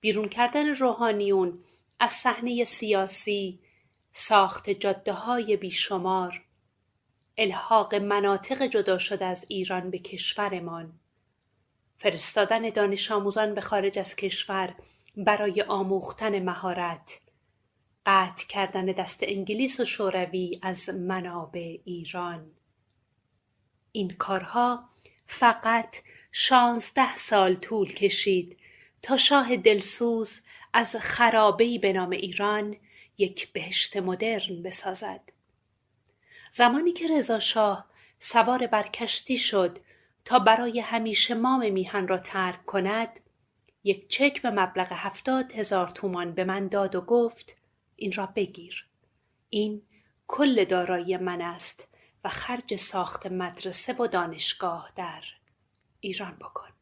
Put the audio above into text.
بیرون کردن روحانیون از صحنه سیاسی، ساخت جاده های بیشمار، الحاق مناطق جدا شده از ایران به کشورمان، فرستادن دانش آموزان به خارج از کشور برای آموختن مهارت، قطع کردن دست انگلیس و شوروی از منابع ایران این کارها فقط شانزده سال طول کشید تا شاه دلسوز از خرابهی به نام ایران یک بهشت مدرن بسازد. زمانی که رضا شاه سوار بر کشتی شد تا برای همیشه مام میهن را ترک کند یک چک به مبلغ هفتاد هزار تومان به من داد و گفت این را بگیر این کل دارایی من است و خرج ساخت مدرسه و دانشگاه در ایران بکن